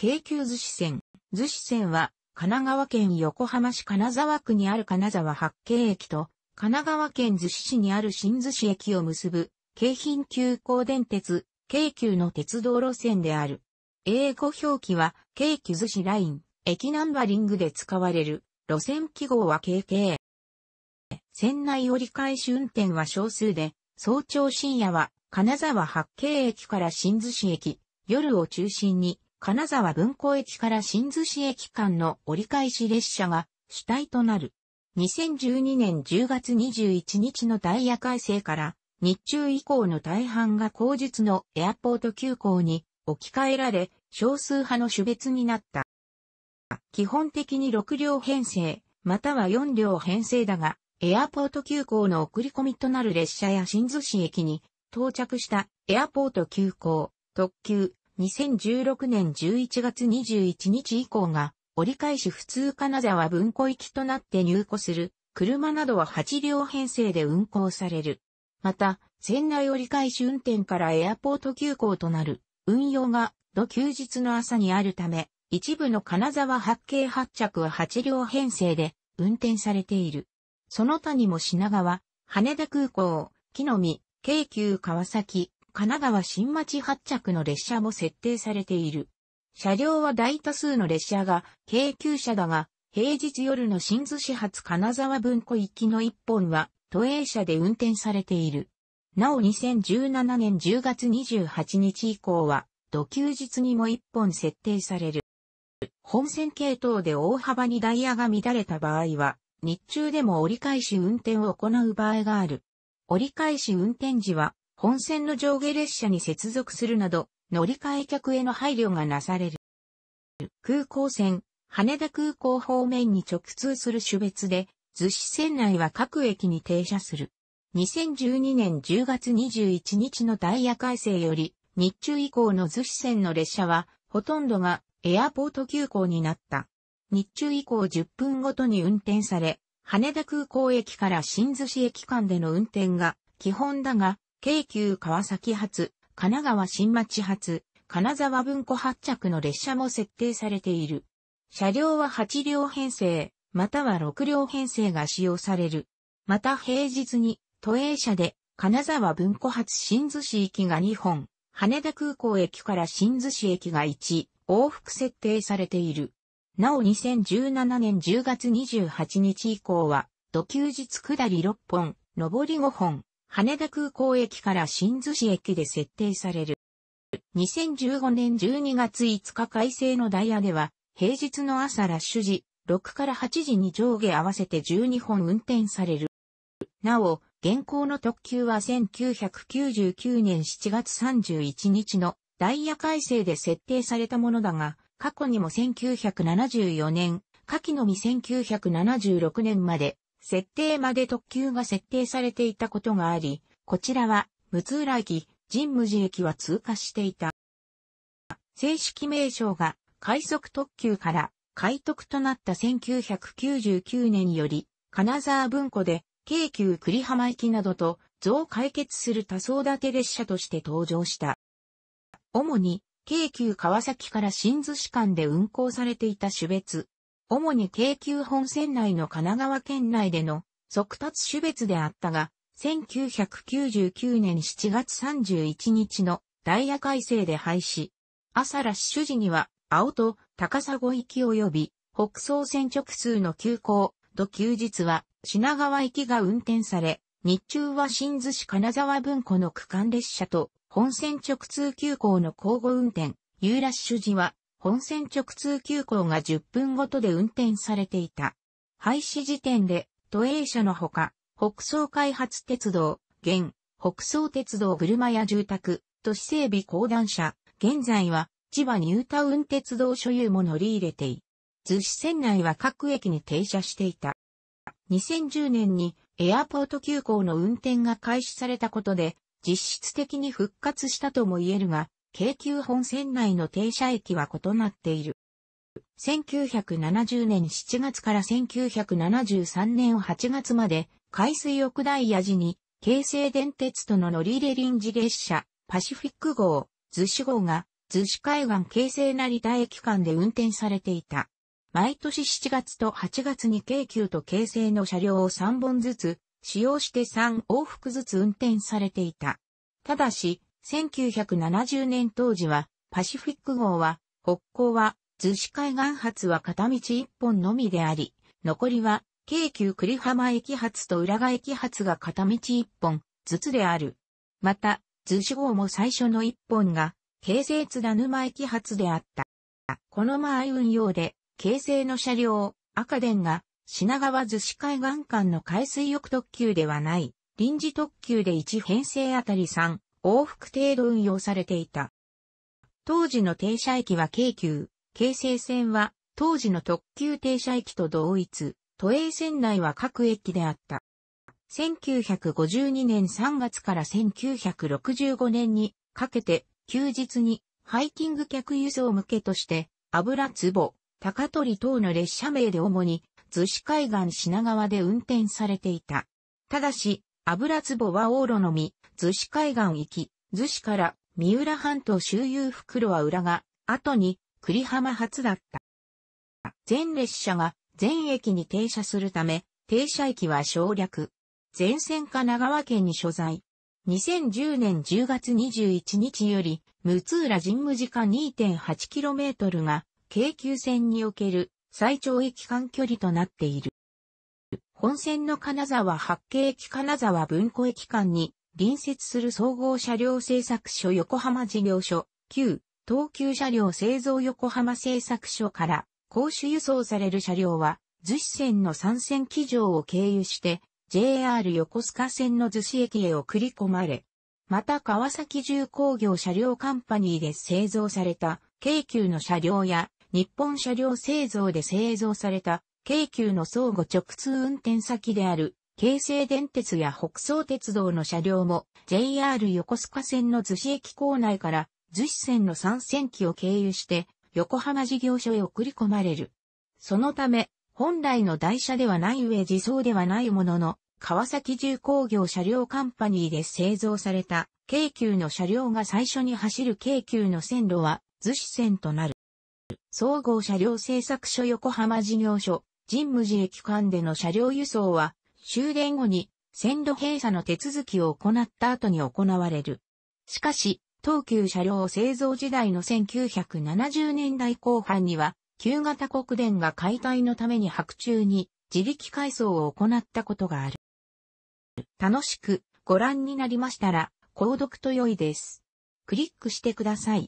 京急逗子線。逗子線は、神奈川県横浜市金沢区にある金沢八景駅と、神奈川県逗子市にある新逗子駅を結ぶ、京浜急行電鉄、京急の鉄道路線である。英語表記は、京急逗子ライン、駅ナンバリングで使われる、路線記号は KK。船内折り返し運転は少数で、早朝深夜は金沢八景駅から新寿司駅、夜を中心に金沢文庫駅から新津市駅間の折り返し列車が主体となる。2012年10月21日のダイヤ改正から日中以降の大半が後日のエアポート急行に置き換えられ少数派の種別になった。基本的に6両編成、または4両編成だが、エアポート急行の送り込みとなる列車や新津市駅に到着したエアポート急行、特急、2016年11月21日以降が、折り返し普通金沢文庫行きとなって入庫する、車などは8両編成で運行される。また、船内折り返し運転からエアポート急行となる、運用が、土休日の朝にあるため、一部の金沢八景発着は8両編成で運転されている。その他にも品川、羽田空港、木の実、京急川崎、神奈川新町発着の列車も設定されている。車両は大多数の列車が京急車だが、平日夜の新津始発金沢文庫行きの一本は都営車で運転されている。なお2017年10月28日以降は、土休日にも一本設定される。本線系統で大幅にダイヤが乱れた場合は、日中でも折り返し運転を行う場合がある。折り返し運転時は、本線の上下列車に接続するなど、乗り換え客への配慮がなされる。空港線、羽田空港方面に直通する種別で、逗子線内は各駅に停車する。2012年10月21日のダイヤ改正より、日中以降の逗子線の列車は、ほとんどがエアポート急行になった。日中以降10分ごとに運転され、羽田空港駅から新逗子駅間での運転が基本だが、京急川崎発、神奈川新町発、金沢文庫発着の列車も設定されている。車両は8両編成、または6両編成が使用される。また平日に、都営車で、金沢文庫発新津市行きが2本、羽田空港駅から新津市駅が1、往復設定されている。なお2017年10月28日以降は、土休日下り6本、上り5本、羽田空港駅から新津市駅で設定される。2015年12月5日改正のダイヤでは、平日の朝ラッシュ時、6から8時に上下合わせて12本運転される。なお、現行の特急は1999年7月31日のダイヤ改正で設定されたものだが、過去にも1974年、下記のみ1976年まで設定まで特急が設定されていたことがあり、こちらは、六浦駅、神無寺駅は通過していた。正式名称が、快速特急から、快特となった1999年より、金沢文庫で、京急栗浜駅などと、増解決する多層建て列車として登場した。主に、京急川崎から新津市間で運行されていた種別、主に京急本線内の神奈川県内での速達種別であったが、1999年7月31日のダイヤ改正で廃止。朝ラッシュ時には、青と高砂行き及び、北総線直通の急行、と休日は品川行きが運転され、日中は新津市金沢文庫の区間列車と本線直通急行の交互運転、ユーラッシュ時は本線直通急行が10分ごとで運転されていた。廃止時点で、都営車のほか、北総開発鉄道、現、北総鉄道車や住宅、都市整備公団車、現在は、千葉ニュータウン鉄道所有も乗り入れてい。逗子線内は各駅に停車していた。2010年にエアポート急行の運転が開始されたことで、実質的に復活したとも言えるが、京急本線内の停車駅は異なっている。1970年7月から1973年8月まで、海水浴大イヤに、京成電鉄との乗り入れ臨時列車、パシフィック号、逗子号が、逗子海岸京成成田駅間で運転されていた。毎年7月と8月に京急と京成の車両を3本ずつ、使用して3往復ずつ運転されていた。ただし、1970年当時は、パシフィック号は、北港は、逗子海岸発は片道一本のみであり、残りは、京急栗浜駅発と浦賀駅発が片道一本ずつである。また、逗子号も最初の一本が、京成津田沼駅発であった。この前運用で、京成の車両、赤電が、品川逗子海岸間の海水浴特急ではない、臨時特急で1編成あたり3、往復程度運用されていた。当時の停車駅は京急、京成線は当時の特急停車駅と同一、都営線内は各駅であった。1952年3月から1965年にかけて休日にハイキング客輸送向けとして油壺、高取等の列車名で主に逗子海岸品川で運転されていた。ただし、油壺は往路のみ、逗子海岸行き、逗子から三浦半島周遊袋は裏が、後に栗浜発だった。全列車が全駅に停車するため、停車駅は省略。全線か長和県に所在。2010年10月21日より、六浦神武時間 2.8km が、京急線における最長駅間距離となっている。本線の金沢八景駅金沢文庫駅間に隣接する総合車両製作所横浜事業所、旧東急車両製造横浜製作所から公衆輸送される車両は、逗子線の三線機場を経由して、JR 横須賀線の逗子駅へ送り込まれ、また川崎重工業車両カンパニーで製造された、京急の車両や、日本車両製造で製造された、京急の相互直通運転先である、京成電鉄や北総鉄道の車両も JR 横須賀線の逗子駅構内から逗子線の3線機を経由して横浜事業所へ送り込まれる。そのため本来の台車ではない上自走ではないものの川崎重工業車両カンパニーで製造された京急の車両が最初に走る京急の線路は逗子線となる。総合車両製作所横浜事業所、神武寺駅間での車両輸送は、終電後に線路閉鎖の手続きを行った後に行われる。しかし、東急車両製造時代の1970年代後半には、旧型国電が解体のために白昼に自力改装を行ったことがある。楽しくご覧になりましたら、購読と良いです。クリックしてください。